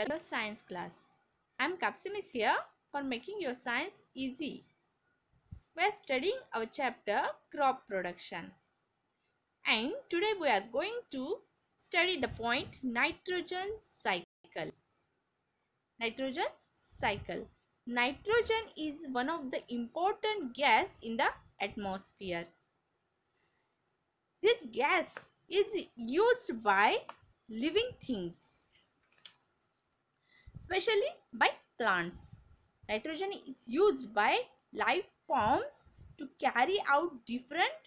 Hello science class. I am Kapsim here for making your science easy. We are studying our chapter crop production. And today we are going to study the point nitrogen cycle. Nitrogen cycle. Nitrogen is one of the important gas in the atmosphere. This gas is used by living things especially by plants. Nitrogen is used by life forms to carry out different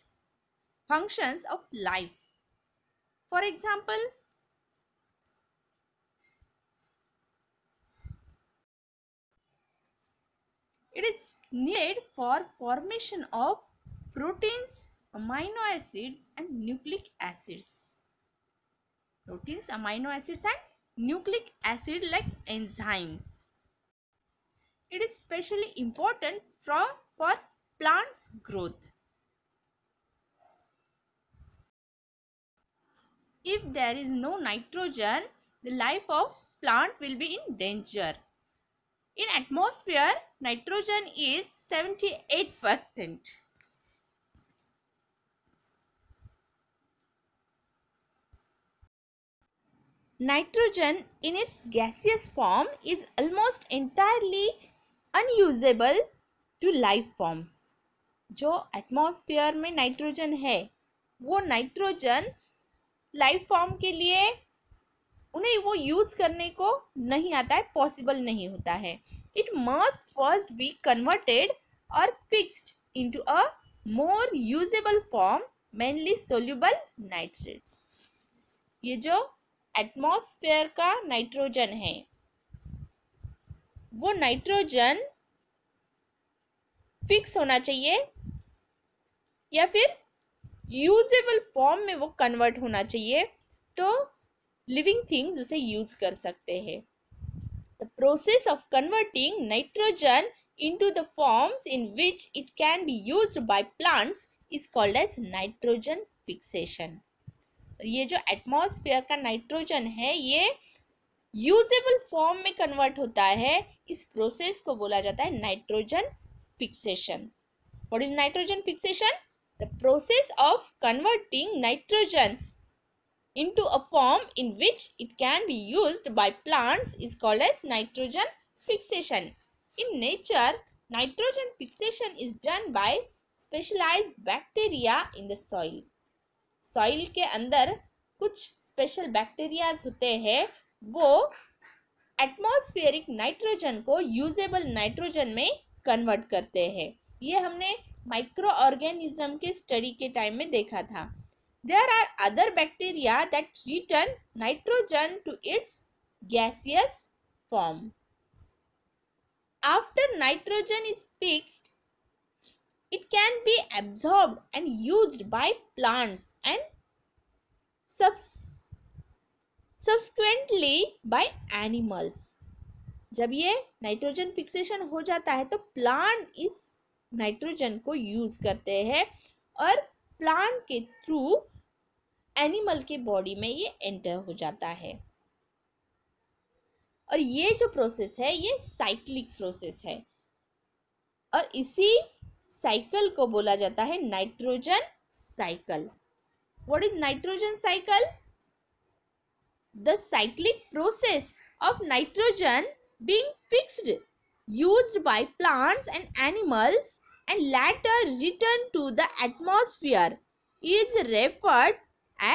functions of life. For example, it is needed for formation of proteins, amino acids and nucleic acids. Proteins, amino acids and nucleic acid like enzymes. It is specially important for, for plants growth. If there is no nitrogen, the life of plant will be in danger. In atmosphere, nitrogen is 78 percent. nitrogen in its gaseous form is almost entirely unusable to life forms जो atmosphere में nitrogen है वो nitrogen life form के लिए उन्हें वो use करने को नहीं आता है पॉसिबल नहीं होता है it must first be converted और fixed into a more usable form mainly soluble nitrates ये जो एटमॉस्फेयर का नाइट्रोजन है वो नाइट्रोजन फिक्स होना चाहिए या फिर यूजेबल फॉर्म में वो कन्वर्ट होना चाहिए तो लिविंग थिंग्स उसे यूज कर सकते हैं the process of converting nitrogen into the forms in which it can be used by plants is called as nitrogen fixation ये जो एटमॉस्फेयर का नाइट्रोजन है ये यूजेबल फॉर्म में कन्वर्ट होता है इस प्रोसेस को बोला जाता है nitrogen fixation what is nitrogen fixation the process of converting nitrogen into a form in which it can be use by plants is called as nitrogen fixation in nature nitrogen fixation is done by specialized bacteria in the soil soil के अंदर कुछ special bacterias होते हैं वो atmospheric nitrogen को usable nitrogen में convert करते हैं ये हमने माइक्रो ऑर्गेनिज्म के स्टडी के टाइम में देखा था there are other bacteria that return nitrogen to its gaseous form after nitrogen is fixed, it can be absorbed and used by plants and subs subsequently by animals जब ये nitrogen fixation हो जाता है तो plant इस nitrogen को use करते हैं और प्लांट के थ्रू एनिमल के बॉडी में ये एंटर हो जाता है और ये जो प्रोसेस है ये साइक्लिक प्रोसेस है और इसी साइकिल को बोला जाता है nitrogen cycle what is nitrogen cycle the cyclic process of nitrogen being fixed used by plants and animals and later return to the atmosphere is referred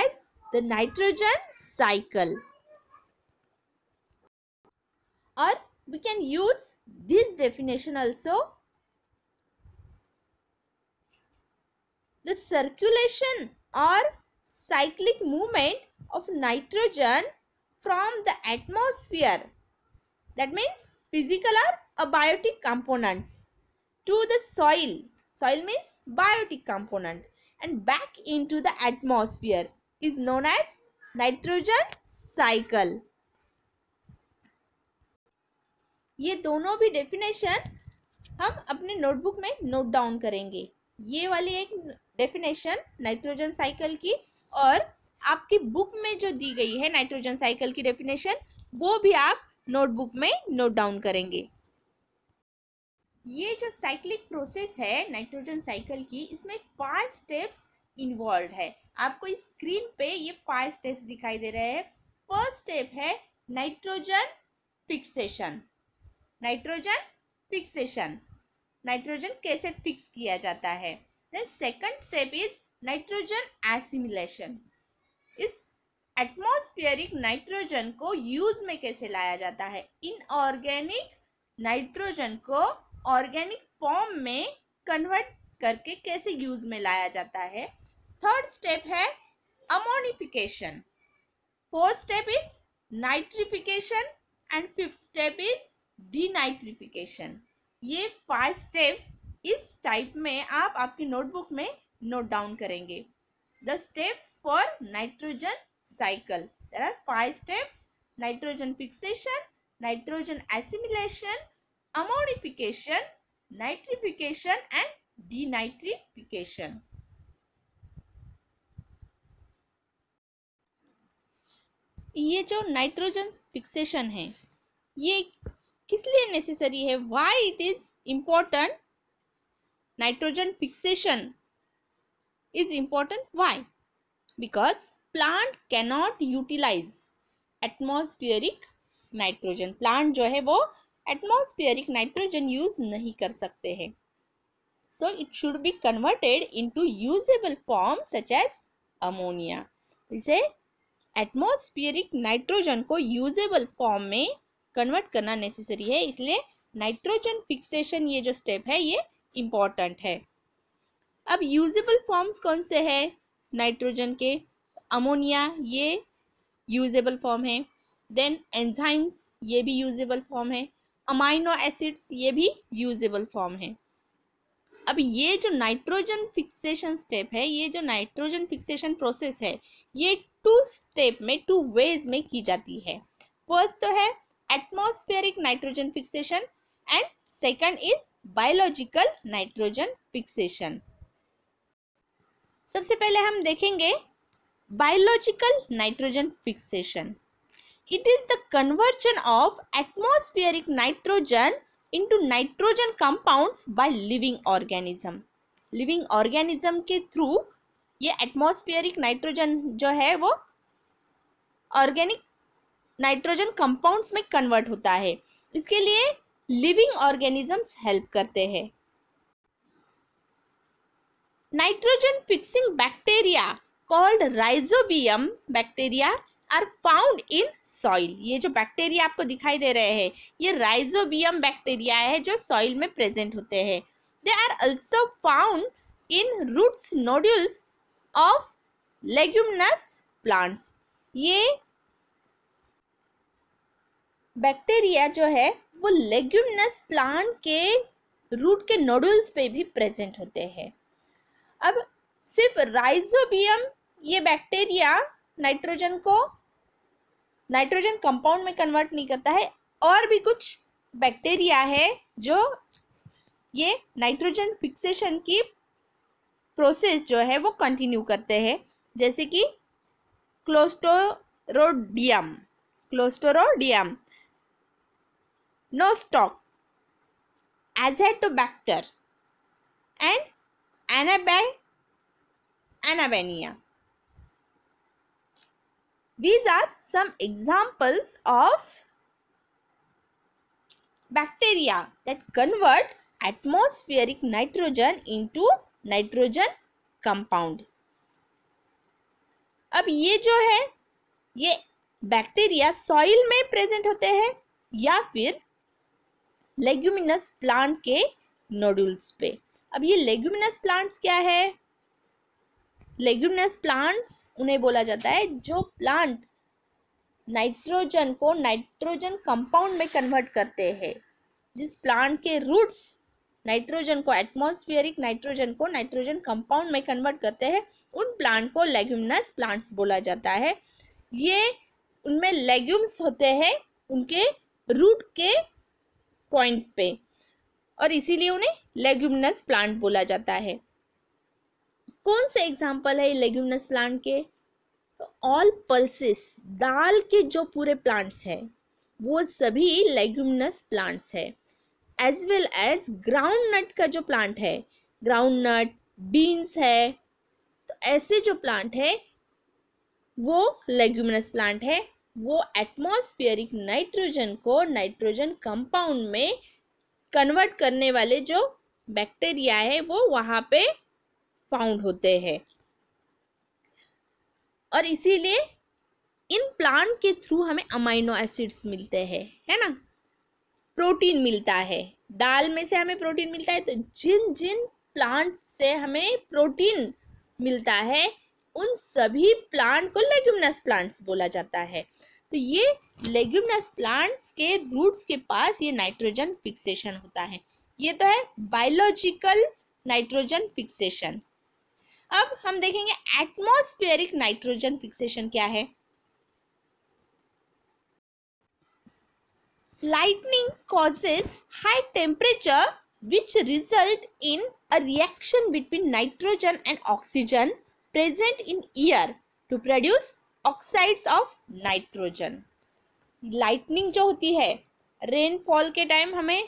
as the nitrogen cycle और we can use this definition also the circulation or cyclic movement of nitrogen from the atmosphere that means physical or abiotic components to the soil soil means biotic component and back into the atmosphere is known as nitrogen cycle ये दोनों भी definition हम अपने notebook में note down करेंगे ये वाली एक डेफिनेशन नाइट्रोजन साइकिल की और आपकी बुक में जो दी गई है नाइट्रोजन साइकिल की डेफिनेशन वो भी आप नोटबुक में नोट डाउन करेंगे ये जो साइक्लिक प्रोसेस है नाइट्रोजन साइकिल की इसमें पांच स्टेप्स इन्वॉल्व है आपको स्क्रीन पे ये पांच स्टेप्स दिखाई दे रहे हैं फर्स्ट स्टेप है nitrogen fixation nitrogen fixation nitrogen कैसे फिक्स किया जाता है then second step is nitrogen assimilation इस एटमोस्फियरिक नाइट्रोजन को यूज में कैसे लाया जाता है इनऑर्गेनिक नाइट्रोजन को ऑर्गेनिक फॉर्म में कन्वर्ट करके कैसे यूज में लाया जाता है थर्ड स्टेप है ammonification fourth step is nitrification and fifth step is denitrification ये फाइव स्टेप्स इस टाइप में आप आपकी नोटबुक में नोट डाउन करेंगे the steps for nitrogen cycle there are five steps nitrogen fixation nitrogen assimilation ammonification nitrification and denitrification ये जो nitrogen fixation है ये किस लिए नेसेसरी है why it is important nitrogen fixation is important why because plant cannot utilize atmospheric nitrogen plant जो है वो एटमोस्फियरिक नाइट्रोजन यूज नहीं कर सकते हैं it should be converted into usable form such as ammonia इसे atmospheric nitrogen को usable form में कन्वर्ट करना नेसेसरी है इसलिए नाइट्रोजन फिक्सेशन ये जो स्टेप है ये इम्पॉर्टेंट है अब यूजेबल फॉर्म्स कौन से है नाइट्रोजन के अमोनिया ये यूजेबल फॉर्म है देन एंजाइम्स ये भी यूजेबल फॉर्म है अमाइनो एसिड्स ये भी यूजेबल फॉर्म है अब ये जो नाइट्रोजन फिक्सेशन स्टेप है ये जो नाइट्रोजन फिक्सेशन प्रोसेस है ये टू स्टेप में टू वेज में की जाती है फर्स्ट तो है atmospheric nitrogen fixation and second is biological nitrogen fixation सबसे पहले हम देखेंगे biological nitrogen fixation it is the conversion of atmospheric nitrogen into nitrogen compounds by living organism living organism के थ्रू ये एटमोस्फियरिक नाइट्रोजन जो है वो ऑर्गेनिक नाइट्रोजन कंपाउंड्स में कन्वर्ट होता है इसके लिए लिविंग ऑर्गेनिजम्स हेल्प करते हैं nitrogen fixing bacteria called rhizobium bacteria are found in soil ये जो बैक्टीरिया आपको दिखाई दे रहे हैं ये राइजोबियम बैक्टीरिया है जो सॉइल में प्रेजेंट होते हैं they are also found in roots nodules of leguminous plants ये बैक्टीरिया जो है वो लेग्यूमनस प्लांट के रूट के नोडल्स पे भी प्रेजेंट होते हैं अब सिर्फ राइजोबियम ये बैक्टीरिया नाइट्रोजन को नाइट्रोजन कंपाउंड में कन्वर्ट नहीं करता है और भी कुछ बैक्टीरिया है जो ये नाइट्रोजन फिक्सेशन की प्रोसेस जो है वो कंटिन्यू करते हैं जैसे कि क्लोस्टोरोडियम क्लोस्टोरोडियम no nostoc, azotobacter and anabi anabania. These are some examples of bacteria that convert atmospheric nitrogen into nitrogen compound. अब ये जो है ये बैक्टीरिया सॉइल में प्रेजेंट होते हैं या फिर लेग्यूमिनस प्लांट के नोडुल्स पे अब ये लेग्यूमिनस प्लांट्स क्या है लेग्यूमिनस प्लांट्स उन्हें बोला जाता है जो प्लांट नाइट्रोजन को नाइट्रोजन कंपाउंड में कन्वर्ट करते हैं जिस प्लांट के रूट्स नाइट्रोजन को एटमोस्फियरिक नाइट्रोजन को नाइट्रोजन कंपाउंड में कन्वर्ट करते हैं उन प्लांट को लेग्यूमिनस प्लांट्स बोला जाता है ये उनमें लेग्यूम्स होते हैं उनके रूट के पॉइंट पे और इसीलिए उन्हें लेग्यूमिनस प्लांट बोला जाता है कौन से एग्जाम्पल है लेग्यूमिनस प्लांट के ऑल तो पल्सिस दाल के जो पूरे प्लांट्स हैं वो सभी लेग्यूमिनस प्लांट्स है as well as groundnut का जो प्लांट है ग्राउंड नट बीन्स है तो ऐसे जो प्लांट है वो लेग्यूमिनस प्लांट है वो एटमॉस्फेरिक नाइट्रोजन को नाइट्रोजन कंपाउंड में कन्वर्ट करने वाले जो बैक्टीरिया है वो वहाँ पे फाउंड होते हैं और इसीलिए इन प्लांट के थ्रू हमें अमाइनो एसिड्स मिलते हैं है ना प्रोटीन मिलता है दाल में से हमें प्रोटीन मिलता है तो जिन जिन प्लांट से हमें प्रोटीन मिलता है उन सभी प्लांट को लेग्यूमिनस प्लांट्स बोला जाता है तो ये लेग्यूमिनस प्लांट्स के रूट्स के पास ये नाइट्रोजन फिक्सेशन होता है ये तो है बायोलॉजिकल नाइट्रोजन फिक्सेशन अब हम देखेंगे एटमॉस्फेरिक नाइट्रोजन फिक्सेशन क्या है lightning causes high temperature which result in a reaction between nitrogen and oxygen present in air to produce oxides of nitrogen lightning जो होती है रेनफॉल के टाइम हमें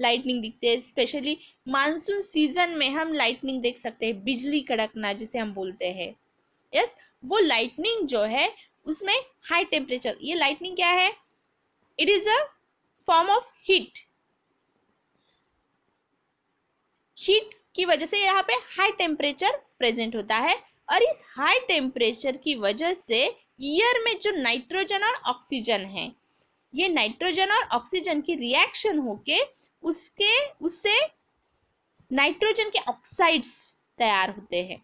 लाइटनिंग दिखते हैं स्पेशली मानसून सीजन में हम लाइटनिंग देख सकते हैं बिजली कड़कना जिसे हम बोलते हैं यस वो लाइटनिंग जो है उसमें हाई टेम्परेचर ये लाइटनिंग क्या है it is a form of heat heat की वजह से यहाँ पे हाई टेम्परेचर प्रेजेंट होता है और इस हाई टेम्परेचर की वजह से ईयर में जो नाइट्रोजन और ऑक्सीजन है ये नाइट्रोजन और ऑक्सीजन की रिएक्शन होके उसके उससे नाइट्रोजन के ऑक्साइड्स तैयार होते हैं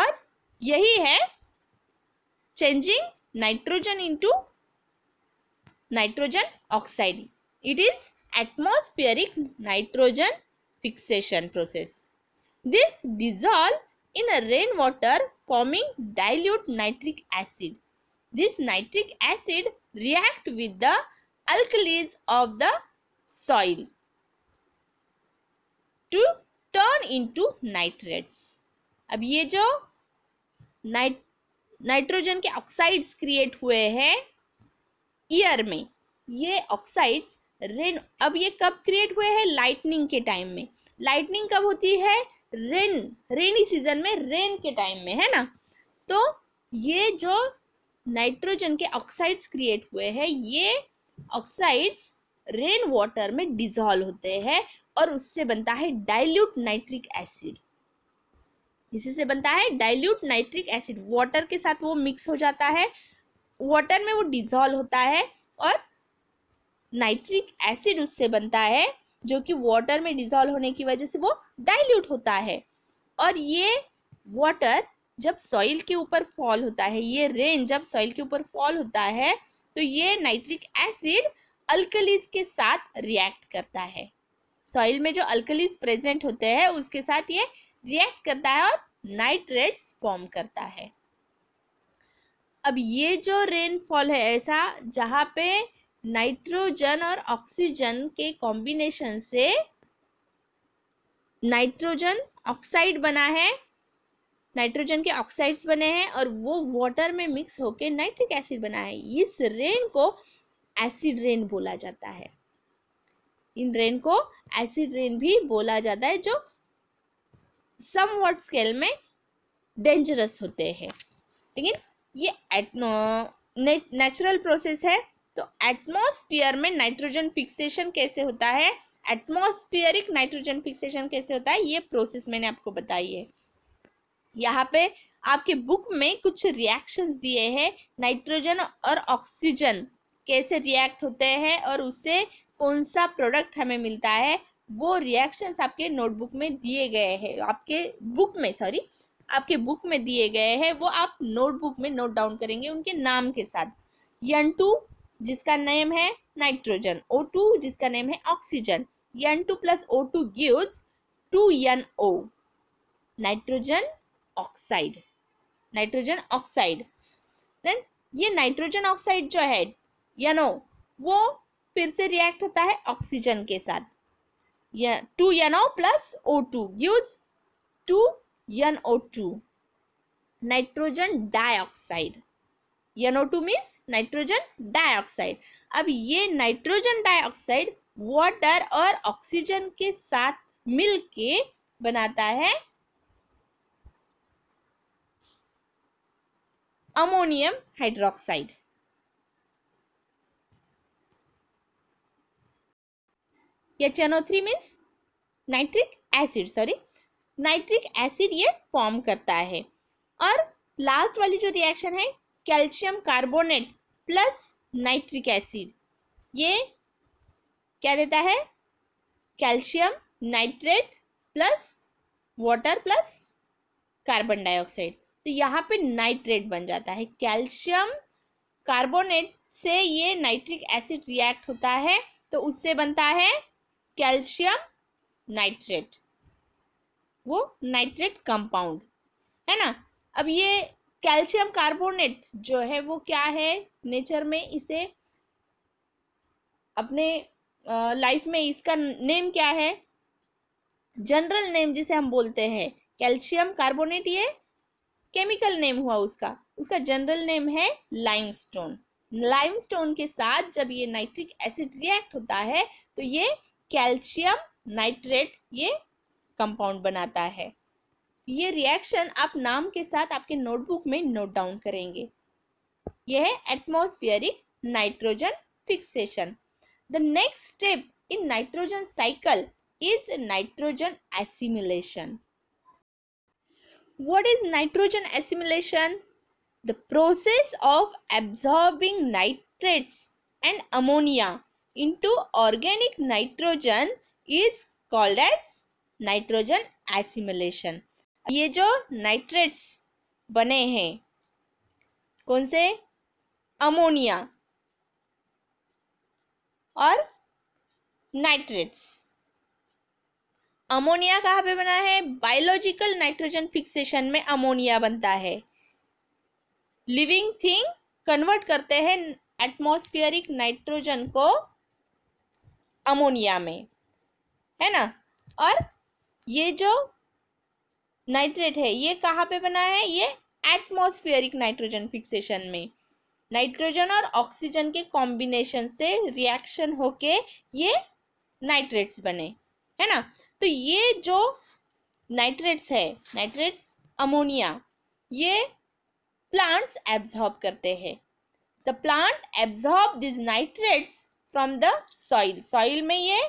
और यही है changing nitrogen into nitrogen oxide it is atmospheric nitrogen fixation process this dissolve in a rainwater forming dilute nitric acid. This nitric acid react with the alkalis of the soil to turn into nitrates. अब ये जो नाइट nitrogen के oxides create हुए हैं year में ये oxides rain अब ये कब क्रिएट हुए हैं लाइटनिंग के टाइम में लाइटनिंग कब होती है रेन रेनी सीजन में रेन के टाइम में है ना तो ये जो नाइट्रोजन के ऑक्साइड्स क्रिएट हुए हैं ये ऑक्साइड्स रेन वाटर में डिजॉल्व होते हैं और उससे बनता है डाइल्यूट नाइट्रिक एसिड इसी से बनता है डाइल्यूट नाइट्रिक एसिड वाटर के साथ वो मिक्स हो जाता है वाटर में वो डिजॉल्व होता है और नाइट्रिक एसिड उससे बनता है जो कि वाटर में डिजोल्व होने की वजह से वो डाइल्यूट होता है और ये वाटर जब सॉइल के ऊपर फॉल होता है ये रेन जब सॉइल के ऊपर फॉल होता है तो ये नाइट्रिक एसिड अल्कलीज के साथ रिएक्ट करता है सॉइल में जो अल्कलीज प्रेजेंट होते हैं उसके साथ ये रिएक्ट करता है और नाइट्रेट्स फॉर्म करता है अब ये जो रेनफॉल है ऐसा जहाँ पे नाइट्रोजन और ऑक्सीजन के कॉम्बिनेशन से नाइट्रोजन ऑक्साइड बना है नाइट्रोजन के ऑक्साइड्स बने हैं और वो वाटर में मिक्स होकर नाइट्रिक एसिड बना है इस रेन को एसिड रेन बोला जाता है इन रेन को एसिड रेन भी बोला जाता है जो सम वॉट स्केल में डेंजरस होते हैं लेकिन ये नेचुरल प्रोसेस है तो एटमोस्फियर में नाइट्रोजन फिक्सेशन कैसे होता है एटमोस्फियरिक नाइट्रोजन फिक्सेशन कैसे होता है ये प्रोसेस मैंने आपको बताई है यहाँ पे आपके बुक में कुछ रिएक्शंस दिए हैं नाइट्रोजन और ऑक्सीजन कैसे रिएक्ट होते हैं और उससे कौन सा प्रोडक्ट हमें मिलता है वो रिएक्शंस आपके नोटबुक में दिए गए हैं आपके बुक में सॉरी आपके बुक में दिए गए हैं वो आप नोटबुक में नोट डाउन करेंगे उनके नाम के साथ यन टू जिसका नेम है नाइट्रोजन ओ टू जिसका नेम है oxygen N two plus O two gives two N O nitrogen oxide nitrogen oxide then ये नाइट्रोजन ऑक्साइड जो है एनओ वो फिर से रिएक्ट होता है ऑक्सीजन के साथ two O plus O two gives two N O two nitrogen dioxide NO2 means nitrogen dioxide अब ये नाइट्रोजन डाइऑक्साइड वाटर और ऑक्सीजन के साथ मिलके बनाता है ammonium hydroxide H N three means nitric acid sorry nitric acid ये form करता है और लास्ट वाली जो रिएक्शन है calcium carbonate plus nitric acid ये क्या देता है calcium nitrate plus water plus carbon dioxide तो यहाँ पे नाइट्रेट बन जाता है कैल्शियम कार्बोनेट से ये नाइट्रिक एसिड रिएक्ट होता है तो उससे बनता है कैल्शियम नाइट्रेट वो नाइट्रेट कंपाउंड है ना अब ये कैल्शियम कार्बोनेट जो है वो क्या है नेचर में इसे अपने लाइफ में इसका नेम क्या है जनरल नेम जिसे हम बोलते हैं कैल्शियम कार्बोनेट ये केमिकल नेम हुआ उसका उसका जनरल नेम है लाइमस्टोन लाइमस्टोन के साथ जब ये नाइट्रिक एसिड रिएक्ट होता है तो ये कैल्शियम नाइट्रेट ये कंपाउंड बनाता है ये रिएक्शन आप नाम के साथ आपके नोटबुक में नोट डाउन करेंगे यह है atmospheric nitrogen fixation the next step in nitrogen cycle is nitrogen assimilation what is nitrogen assimilation the process of absorbing nitrates and ammonia into organic nitrogen is called as nitrogen assimilation ये जो nitrates बने हैं कौन से ammonia और nitrates ammonia कहाँ पे बना है बायोलॉजिकल नाइट्रोजन फिक्सेशन में अमोनिया बनता है लिविंग थिंग कन्वर्ट करते हैं एटमोस्फियरिक नाइट्रोजन को अमोनिया में है ना और ये जो नाइट्रेट है ये कहाँ पे बना है ये एटमोस्फियरिक नाइट्रोजन फिक्सेशन में नाइट्रोजन और ऑक्सीजन के कॉम्बिनेशन से रिएक्शन होके ये नाइट्रेट्स बने है ना तो ये जो नाइट्रेट्स है नाइट्रेट्स अमोनिया ये प्लांट्स एब्जॉर्ब करते हैं the plant absorb these nitrates from the soil soil में ये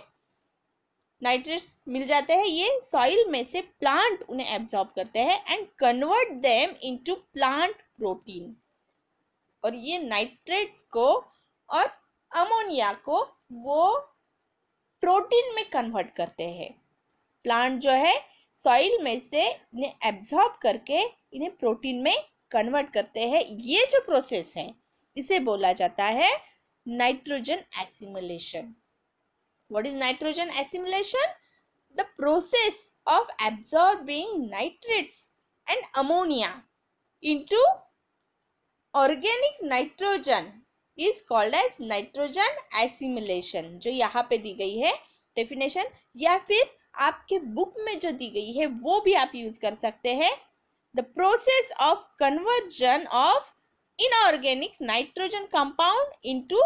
नाइट्रेट्स मिल जाते हैं ये सॉइल में से प्लांट उन्हें एब्जॉर्ब करते हैं and convert them into plant protein और ये नाइट्रेट्स को और अमोनिया को वो प्रोटीन में कन्वर्ट करते हैं प्लांट जो है सॉइल में से इन्हें एब्जॉर्ब करके इन्हें प्रोटीन में कन्वर्ट करते हैं ये जो प्रोसेस है इसे बोला जाता है nitrogen assimilation what is nitrogen assimilation the process of absorbing nitrates and ammonia into organic nitrogen is called as nitrogen assimilation जो यहाँ पे दी गई है definition या फिर आपके book में जो दी गई है वो भी आप use कर सकते हैं the process of conversion of inorganic nitrogen compound into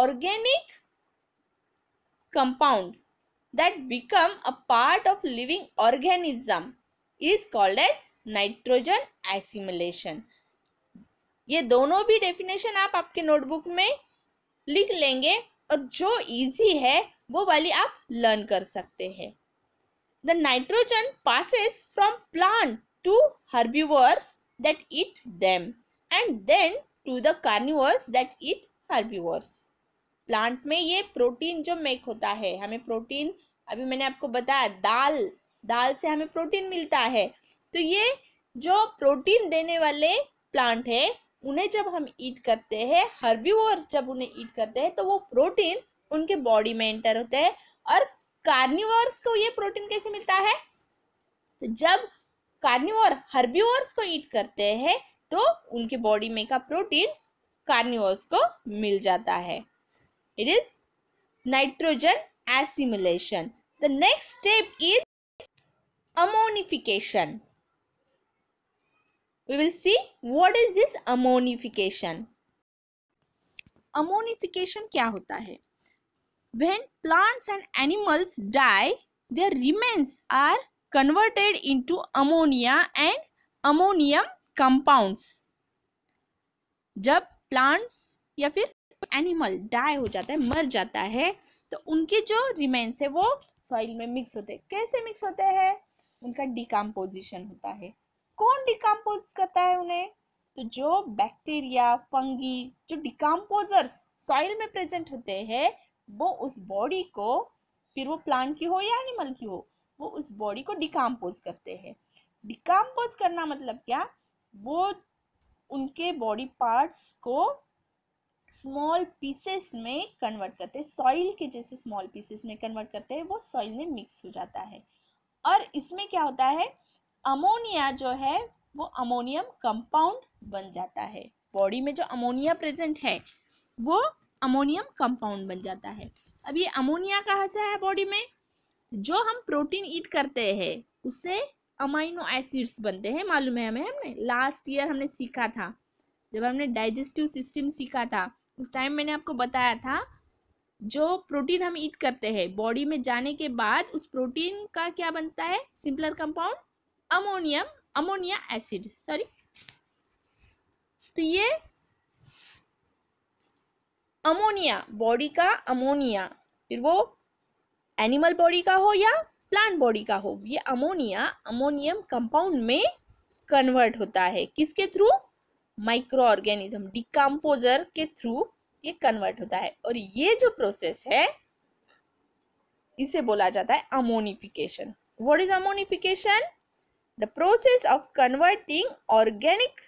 organic compound that become a part of living organism is called as nitrogen assimilation. ये दोनों भी डेफिनेशन आप आपके नोटबुक में लिख लेंगे और जो इजी है वो वाली आप लर्न कर सकते हैं the nitrogen passes from plant to herbivores that eat them and then to the carnivores that eat herbivores. Plant में ये प्रोटीन जो मेक होता है हमें प्रोटीन अभी मैंने आपको बताया दाल दाल से हमें प्रोटीन मिलता है तो ये जो प्रोटीन देने वाले प्लांट है उन्हें जब हम ईट करते हैं हर्बीवर्स जब उन्हें ईट करते हैं तो वो प्रोटीन उनके बॉडी में एंटर होते हैं और कार्निवर्स को ये प्रोटीन कैसे मिलता है तो जब कार्निवर हर्बीवर्स को ईट करते हैं तो उनके बॉडी में का प्रोटीन कार्निवर्स को मिल जाता है It is nitrogen assimilation. The next step is ammonification. We will see what is this ammonification. Ammonification kya hota hai When plants and animals die, their remains are converted into ammonia and ammonium compounds. जब plants या फिर animal die हो जाता है मर जाता है तो उनके जो रिमेन्स है वो सॉइल में मिक्स होते हैं कैसे मिक्स होते हैं उनका डिकम्पोजिशन होता है कौन डिकम्पोज करता है उन्हें तो जो बैक्टीरिया फंगी जो डिकम्पोजर्स सॉइल में प्रेजेंट होते हैं वो उस बॉडी को फिर वो प्लांट की हो या एनिमल की हो वो उस बॉडी को डिकम्पोज करते हैं डिकम्पोज करना मतलब क्या वो उनके बॉडी पार्ट्स को स्मॉल पीसेस में कन्वर्ट करते हैं सॉइल के जैसे स्मॉल पीसेस में कन्वर्ट करते हैं वो सॉइल में मिक्स हो जाता है और इसमें क्या होता है अमोनिया जो है वो अमोनियम कंपाउंड बन जाता है बॉडी में जो अमोनिया प्रेजेंट है वो अमोनियम कंपाउंड बन जाता है अब ये अमोनिया कहाँ से है बॉडी में जो हम प्रोटीन ईट करते हैं उससे अमाइनो एसिड्स बनते हैं मालूम है हमें हमने लास्ट ईयर हमने सीखा था जब हमने डाइजेस्टिव सिस्टम सीखा था उस टाइम मैंने आपको बताया था जो प्रोटीन हम ईट करते हैं बॉडी में जाने के बाद उस प्रोटीन का क्या बनता है simpler compound ammonium ammonia acid sorry तो ये अमोनिया बॉडी का अमोनिया फिर वो एनिमल बॉडी का हो या प्लांट बॉडी का हो ये अमोनिया अमोनियम कंपाउंड में कन्वर्ट होता है किसके थ्रू माइक्रो ऑर्गेनिज्म डिकम्पोजर के थ्रू ये कन्वर्ट होता है और ये जो प्रोसेस है इसे बोला जाता है ammonification what is ammonification the process of converting organic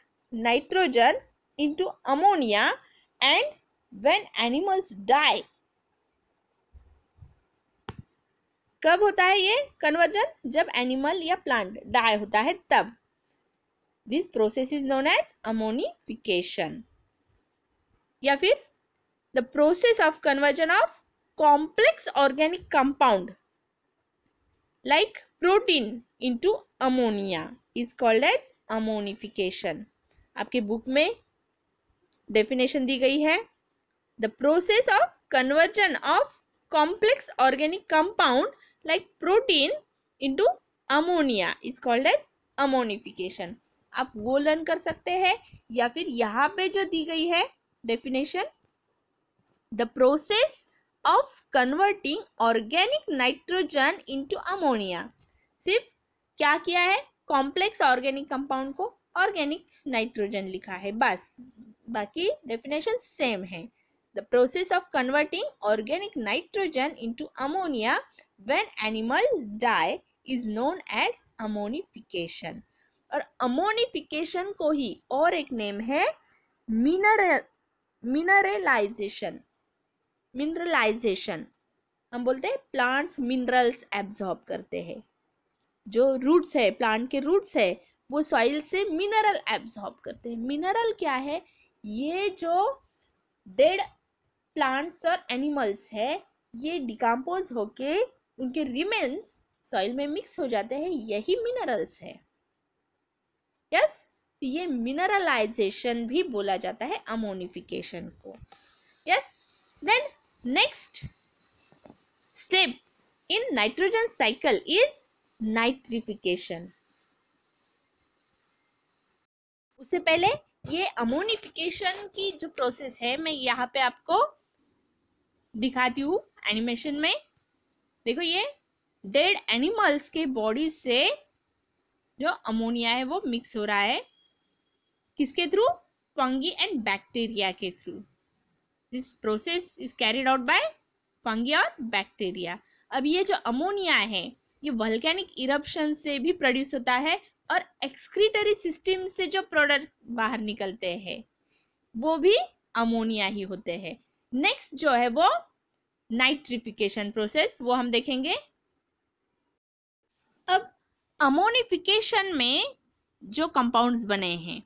nitrogen into ammonia and when animals die कब होता है ये कन्वर्जन जब एनिमल या प्लांट डाई होता है तब this process is known as ammonification या फिर the process of conversion of complex organic compound like protein into ammonia is called as ammonification आपके बुक में डेफिनेशन दी गई है the process of conversion of complex organic compound like protein into ammonia is called as ammonification आप वो learn कर सकते हैं या फिर यहाँ पे जो दी गई है definition the process of converting organic nitrogen into ammonia सिर्फ क्या किया है कॉम्प्लेक्स ऑर्गेनिक कंपाउंड को ऑर्गेनिक नाइट्रोजन लिखा है बस बाकी डेफिनेशन सेम है the process of converting organic nitrogen into ammonia when animal die is known as ammonification और अमोनिफिकेशन को ही और एक नेम है मिनरल मिनरलाइजेशन मिनरलाइजेशन हम बोलते हैं प्लांट्स मिनरल्स एब्जॉर्ब करते हैं जो रूट्स है प्लांट के रूट्स है वो सॉइल से मिनरल एब्जॉर्ब करते हैं मिनरल क्या है ये जो डेड प्लांट्स और एनिमल्स है ये डिकम्पोज होके उनके रिमेन्स सॉइल में मिक्स हो जाते हैं यही मिनरल्स है यस तो ये मिनरलाइजेशन भी बोला जाता है अमोनिफिकेशन को yes then next step in nitrogen cycle is nitrification उससे पहले ये अमोनिफिकेशन की जो प्रोसेस है मैं यहाँ पे आपको दिखाती हूँ एनिमेशन में देखो ये डेड एनिमल्स के बॉडी से जो अमोनिया है वो मिक्स हो रहा है किसके थ्रू फंगी एंड बैक्टीरिया के through this process is carried out by fungi और बैक्टीरिया अब ये जो अमोनिया है ये वल्केनिक इरप्शन से भी प्रोड्यूस होता है और एक्सक्रीटरी सिस्टम से जो प्रोडक्ट बाहर निकलते हैं वो भी अमोनिया ही होते हैं नेक्स्ट जो है वो नाइट्रिफिकेशन प्रोसेस वो हम देखेंगे अब अमोनिफिकेशन में जो कंपाउंड्स बने हैं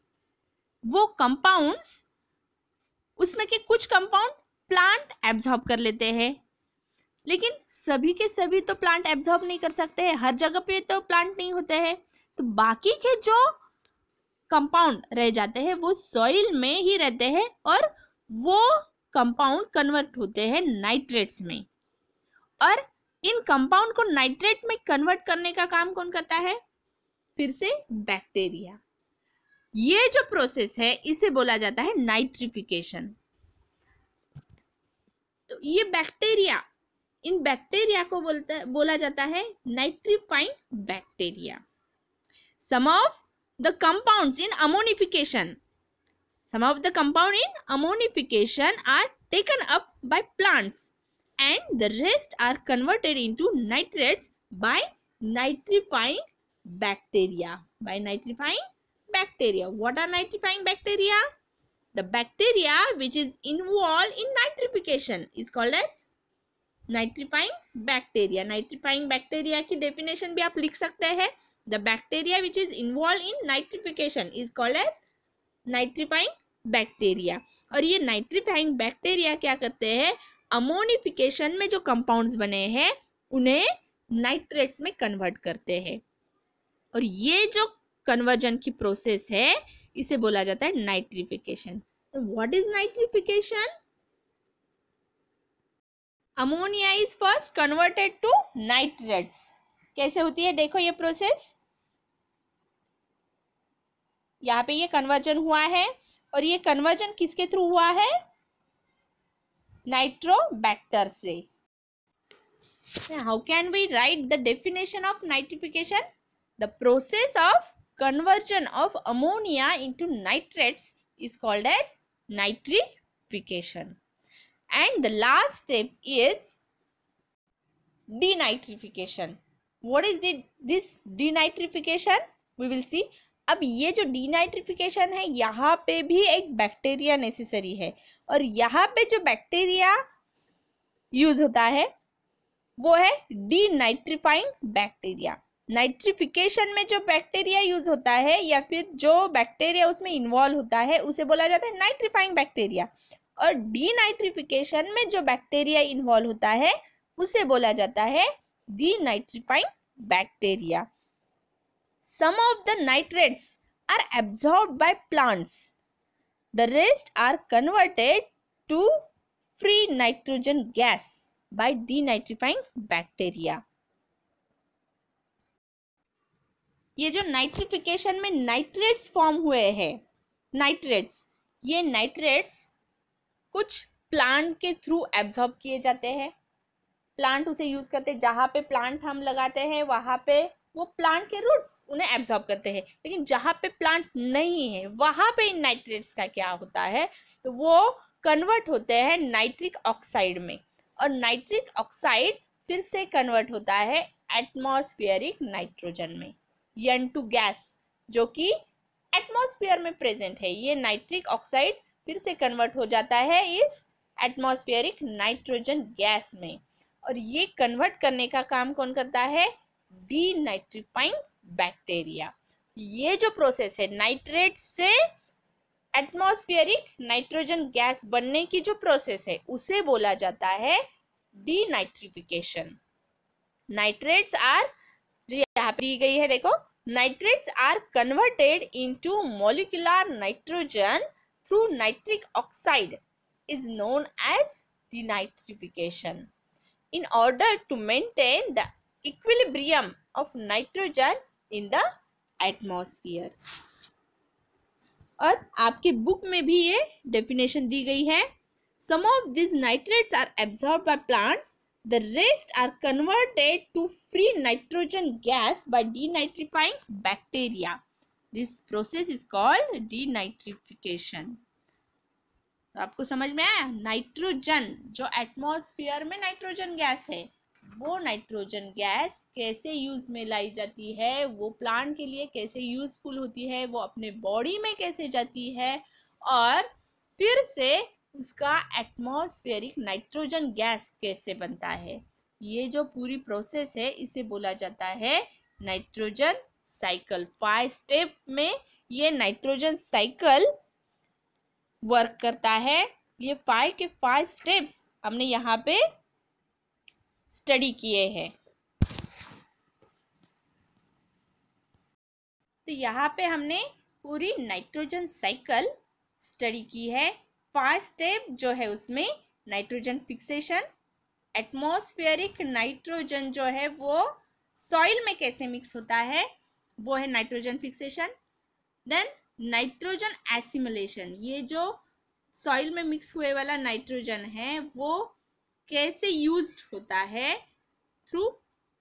वो कंपाउंड्स उसमें के कुछ कंपाउंड प्लांट एब्जॉर्ब कर लेते हैं लेकिन सभी के सभी तो प्लांट एब्जॉर्ब नहीं कर सकते हैं हर जगह पे तो प्लांट नहीं होते हैं तो बाकी के जो कंपाउंड रह जाते हैं वो सॉइल में ही रहते हैं और वो कंपाउंड कन्वर्ट होते हैं नाइट्रेट्स में और इन कंपाउंड को नाइट्रेट में कन्वर्ट करने का काम कौन करता है फिर से बैक्टीरिया ये जो प्रोसेस है इसे बोला जाता है नाइट्रिफिकेशन तो ये बैक्टीरिया इन बैक्टीरिया को बोलता बोला जाता है nitrifying bacteria some of the compounds in ammonification some of the compound in ammonification are taken up by plants and the rest are converted into nitrates by nitrifying bacteria. By nitrifying bacteria. What are nitrifying bacteria? The bacteria which is involved in nitrification is called as nitrifying bacteria. Nitrifying bacteria ki definition bhi aap likh sakte hai The bacteria which is involved in nitrification is called as nitrifying bacteria. aur ye nitrifying bacteria kya karte hai ammonification में जो compounds बने हैं उन्हें nitrates में convert करते हैं और ये जो कन्वर्जन की प्रोसेस है इसे बोला जाता है नाइट्रिफिकेशन व्हाट तो is nitrification ammonia is first converted to nitrates कैसे होती है देखो ये प्रोसेस यहाँ पे ये कन्वर्जन हुआ है और ये कन्वर्जन किसके थ्रू हुआ है nitrobacter say. how can we write the definition of nitrification? The process of conversion of ammonia into nitrates is called as nitrification. And the last step is denitrification. What is the, this denitrification? We will see अब ये जो denitrification है यहाँ पे भी एक bacteria necessary है और यहाँ पे जो बैक्टीरिया यूज होता है वो है डीनाइट्रिफाइंग बैक्टीरिया नाइट्रिफिकेशन में जो बैक्टीरिया यूज होता है या फिर जो बैक्टीरिया उसमें इन्वॉल्व होता है उसे बोला जाता है नाइट्रीफाइंग बैक्टीरिया और डीनाइट्रिफिकेशन में जो बैक्टीरिया इन्वॉल्व होता है उसे बोला जाता है denitrifying bacteria Some of the nitrates are absorbed by plants. The rest are converted to free nitrogen gas by denitrifying bacteria. ये जो नाइट्रिफिकेशन में नाइट्रेट्स फॉर्म हुए हैं नाइट्रेट्स ये नाइट्रेट्स कुछ प्लांट के थ्रू एब्जॉर्ब किए जाते हैं प्लांट उसे यूज करते हैं जहाँ पे प्लांट हम लगाते हैं वहाँ पे वो प्लांट के रूट्स उन्हें एब्जॉर्ब करते हैं लेकिन जहाँ पे प्लांट नहीं है वहाँ पे इन नाइट्रेट्स का क्या होता है तो वो कन्वर्ट होते हैं नाइट्रिक ऑक्साइड में और नाइट्रिक ऑक्साइड फिर से कन्वर्ट होता है एटमोस्फियरिक नाइट्रोजन में यन टू गैस जो कि एटमोसफियर में प्रेजेंट है ये नाइट्रिक ऑक्साइड फिर से कन्वर्ट हो जाता है इस एटमोसफियरिक नाइट्रोजन गैस में और ये कन्वर्ट करने का काम कौन करता है डीनाइट्रीफाइंग बैक्टीरिया ये जो प्रोसेस है नाइट्रेट से एटमोस्फियरिक नाइट्रोजन गैस बनने की जो प्रोसेस है उसे बोला जाता है डीनाइट्रिफिकेशन नाइट्रेट्स आर जो यहाँ दी गई है देखो nitrates are converted into molecular nitrogen through nitric oxide is known as denitrification. In order to maintain the equilibrium of nitrogen in the atmosphere. और आपके बुक में भी ये डेफिनेशन दी गई है some of this nitrates are absorb by plants the rest are converted to free nitrogen gas by denitrifying bacteria this process is called denitrification आपको समझ में आया नाइट्रोजन जो एटमॉस्फेयर में नाइट्रोजन गैस है वो नाइट्रोजन गैस कैसे यूज़ में लाई जाती है वो प्लांट के लिए कैसे यूज़फुल होती है वो अपने बॉडी में कैसे जाती है और फिर से उसका एटमॉस्फेरिक नाइट्रोजन गैस कैसे बनता है ये जो पूरी प्रोसेस है इसे बोला जाता है नाइट्रोजन साइकिल फाइव स्टेप में ये नाइट्रोजन साइकिल वर्क करता है ये फाइव के फाइव स्टेप्स हमने यहाँ पे स्टडी किए हैं तो यहाँ पे हमने पूरी नाइट्रोजन साइकिल स्टडी की है पांच स्टेप जो है उसमें नाइट्रोजन फिक्सेशन एटमोस्फियरिक नाइट्रोजन जो है वो सॉइल में कैसे मिक्स होता है वो है nitrogen fixation then nitrogen assimilation ये जो सॉइल में मिक्स हुए वाला नाइट्रोजन है वो कैसे यूज होता है थ्रू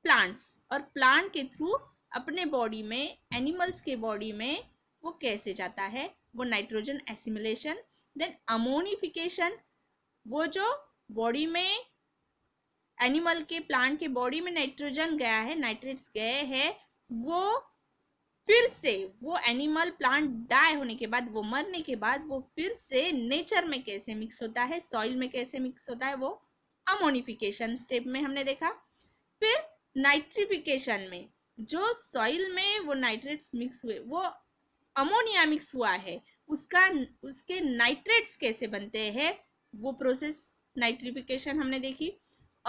प्लांट्स और प्लांट के थ्रू अपने बॉडी में एनिमल्स के बॉडी में वो कैसे जाता है वो नाइट्रोजन एसिमिलेशन देन अमोनिफिकेशन वो जो बॉडी में एनिमल के प्लांट के बॉडी में नाइट्रोजन गया है नाइट्रेट्स गए हैं वो फिर से वो एनिमल प्लांट डाई होने के बाद वो मरने के बाद वो फिर से नेचर में कैसे मिक्स होता है सॉइल में कैसे मिक्स होता है वो अमोनिफिकेशन स्टेप में हमने देखा फिर नाइट्रिफिकेशन में जो सॉइल में वो नाइट्रेट्स मिक्स हुए वो अमोनिया मिक्स हुआ है उसका उसके नाइट्रेट्स कैसे बनते हैं वो प्रोसेस नाइट्रिफिकेशन हमने देखी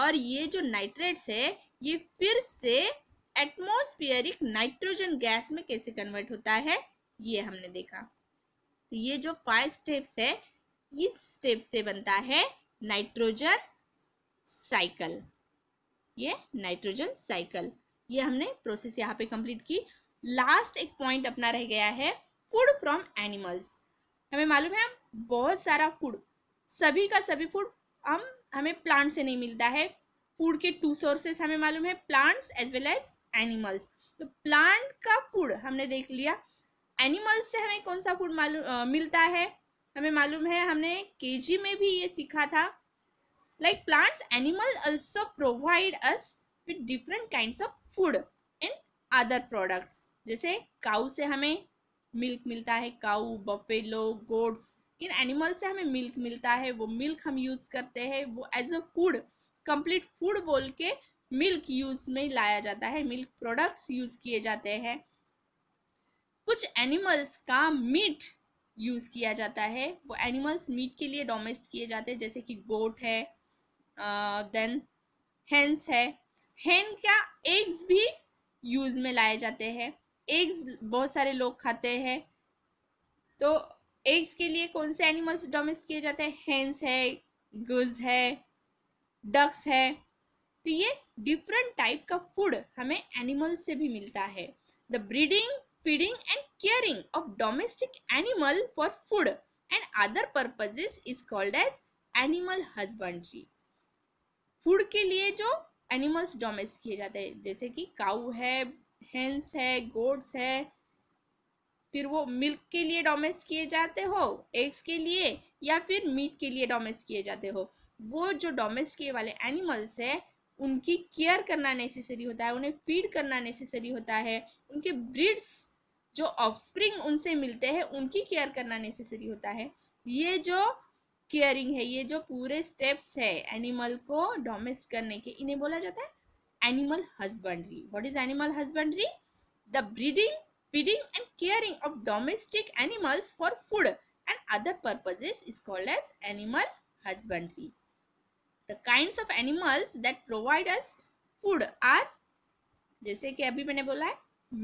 और ये जो नाइट्रेट्स है ये फिर से एटमोस्फियरिक नाइट्रोजन गैस में कैसे कन्वर्ट होता है ये हमने देखा तो ये जो फाइव स्टेप्स है इस स्टेप से बनता है नाइट्रोजन साइकिल ये नाइट्रोजन साइकिल ये हमने प्रोसेस यहाँ पे कंप्लीट की लास्ट एक पॉइंट अपना रह गया है फूड फ्रॉम एनिमल्स हमें मालूम है हम बहुत सारा फूड सभी का सभी फूड हम हमें प्लांट से नहीं मिलता है फूड के टू सोर्सेस हमें मालूम है plants as well as animals तो प्लांट का फूड हमने देख लिया एनिमल्स से हमें कौन सा फूड मालूम मिलता है हमें मालूम है हमने केजी में भी ये सीखा था like plants animal also provide us with different kinds of food and other products जैसे काउ से हमें मिल्क मिलता है काउ बफेलो गोट्स इन एनिमल से हमें मिल्क मिलता है वो मिल्क हम यूज़ करते हैं वो as a food complete food बोल के मिल्क यूज़ में लाया जाता है मिल्क प्रोडक्ट्स यूज़ किए जाते हैं कुछ एनिमल्स का मीट यूज़ किया जाता है वो एनिमल्स मीट के लिए डोमेस्ट किए जाते हैं जैसे कि गोट है देन हेंस है हेन क्या एग्स भी यूज में लाए जाते हैं एग्स बहुत सारे लोग खाते हैं तो एग्स के लिए कौन से एनिमल्स डोमेस्ट किए जाते हैं हेंस है गुज है डक्स है तो ये डिफरेंट टाइप का फूड हमें एनिमल्स से भी मिलता है the breeding feeding and caring of domestic animal for food and other purposes is called as animal husbandry food के लिए जो एनिमल्स डोमेस किए जाते हैं जैसे कि काऊ है हेंस है गोड्स है फिर वो मिल्क के लिए डोमेस्ट किए जाते हो एग्स के लिए या फिर मीट के लिए डोमेस्ट किए जाते हो वो जो डोमेस्ट किए वाले एनिमल्स है उनकी केयर करना नेसेसरी होता है उन्हें फीड करना नेसेसरी होता है उनके ब्रिड्स जो ऑफस्प्रिंग उनसे मिलते हैं उनकी केयर करना नेसेसरी होता है ये जो केयरिंग है ये जो पूरे स्टेप्स है एनिमल को डोमेस्ट करने के इन्हें बोला जाता है animal husbandry what is animal husbandry the breeding feeding and caring of domestic animals for food and other purposes is called as animal husbandry the kind of animals that provide us food are जैसे कि अभी मैंने बोला है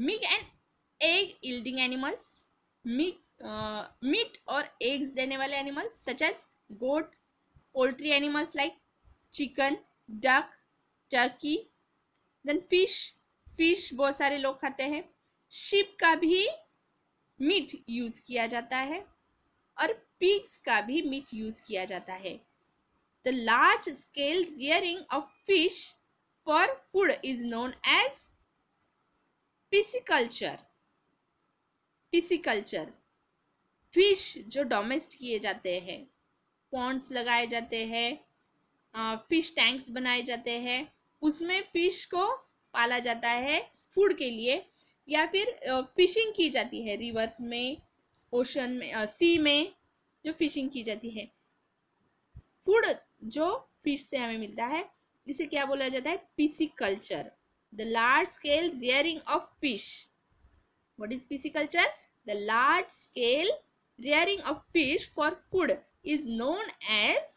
milk and egg yielding animals milk meat और eggs देने वाले animals such as goat, poultry animals like chicken, duck, turkey, then fish, fish बहुत सारे लोग खाते हैं sheep का भी meat use किया जाता है और pigs का भी meat use किया जाता है The large scale rearing of fish for food is known as pisciculture. pisciculture. Fish जो डोमेस्ट किए जाते हैं पॉन्ड्स लगाए जाते हैं फिश टैंक्स बनाए जाते हैं उसमें फिश को पाला जाता है फूड के लिए या फिर फिशिंग की जाती है रिवर्स में ओशन में आ, सी में जो फिशिंग की जाती है फूड जो फिश से हमें मिलता है इसे क्या बोला जाता है pisciculture the large scale rearing of fish what is pisciculture the large scale rearing of fish for food is known as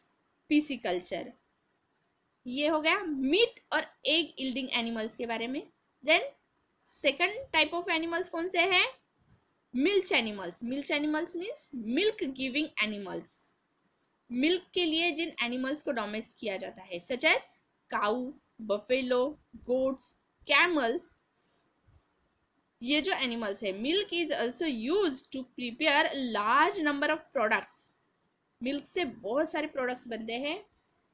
pisciculture ये हो गया मीट और एग इल्डिंग एनिमल्स के बारे में then second type of animals कौन से हैं milch animals milch animals means milk giving animals milk के लिए जिन एनिमल्स को डोमेस्ट किया जाता है such as cow buffalo goats camels ये जो एनिमल्स है milk is also use to prepare large number of products milk से बहुत सारे प्रोडक्ट्स बनते हैं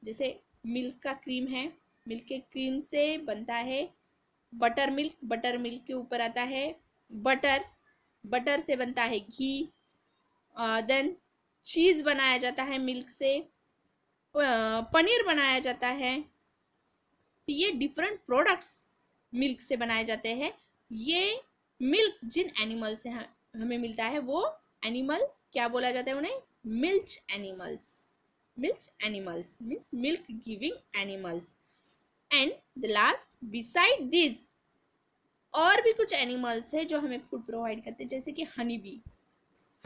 जैसे मिल्क का क्रीम है मिल्क के क्रीम से बनता है बटर मिल्क बटर मिल्क के ऊपर आता है बटर बटर से बनता है घी देन चीज़ बनाया जाता है मिल्क से पनीर बनाया जाता है तो ये डिफरेंट प्रोडक्ट्स मिल्क से बनाए जाते हैं ये मिल्क जिन एनिमल से हमें मिलता है वो एनिमल क्या बोला जाता है उन्हें milch animals milch animals means milk giving animals and the last beside this और भी कुछ एनिमल्स है जो हमें फूड प्रोवाइड करते हैं जैसे कि हनी बी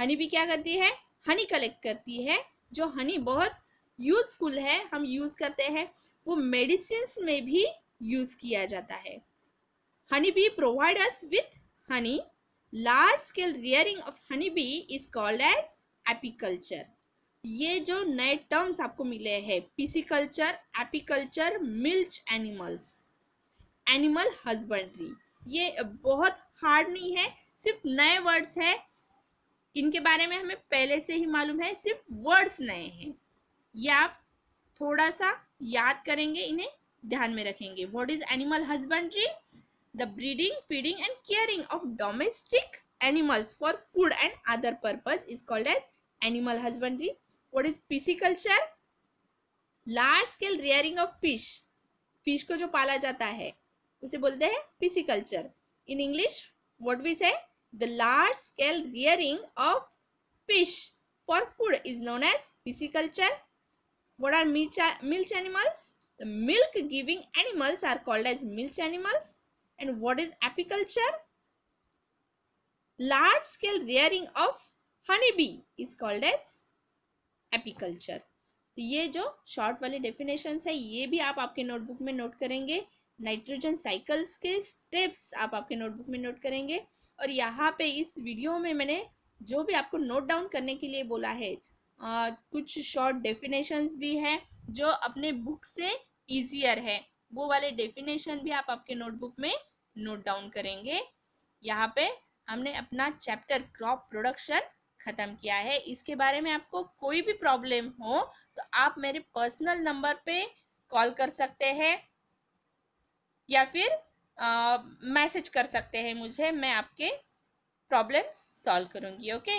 हनी बी क्या करती है हनी कलेक्ट करती है जो हनी बहुत यूजफुल है हम यूज करते हैं वो मेडिसिन में भी यूज किया जाता है honey bee provide us with honey large scale rearing of honey bee is called as apiculture ये जो नए टर्म्स आपको मिले हैं pisciculture apiculture milch animals animal husbandry ये बहुत हार्ड नहीं है सिर्फ नए वर्ड्स है इनके बारे में हमें पहले से ही मालूम है सिर्फ वर्ड्स नए हैं ये आप थोड़ा सा याद करेंगे इन्हें ध्यान में रखेंगे what is animal husbandry the breeding feeding and caring of domestic animals for food and other purpose is called as animal husbandry what is pisciculture large scale rearing of fish fish ko jo pala jata hai use bolte hain pisciculture in english what we say the large scale rearing of fish for food is known as pisciculture what are milch milch animals the milk giving animals are called as milch animals and what is apiculture large scale rearing of honeybee is called as apiculture तो ये जो short वाले definitions है ये भी आप आपके notebook में नोट करेंगे नाइट्रोजन साइकिल्स के स्टेप्स आप आपके नोटबुक में नोट करेंगे और यहाँ पे इस वीडियो में मैंने जो भी आपको नोट डाउन करने के लिए बोला है आ, कुछ शॉर्ट डेफिनेशंस भी है जो अपने बुक से इजियर है वो वाले डेफिनेशन भी आप आपके नोटबुक में नोट डाउन करेंगे यहाँ पे हमने अपना चैप्टर क्रॉप प्रोडक्शन ख़त्म किया है इसके बारे में आपको कोई भी प्रॉब्लम हो तो आप मेरे पर्सनल नंबर पे कॉल कर सकते हैं या फिर मैसेज कर सकते हैं मुझे मैं आपके प्रॉब्लम सॉल्व करूँगी ओके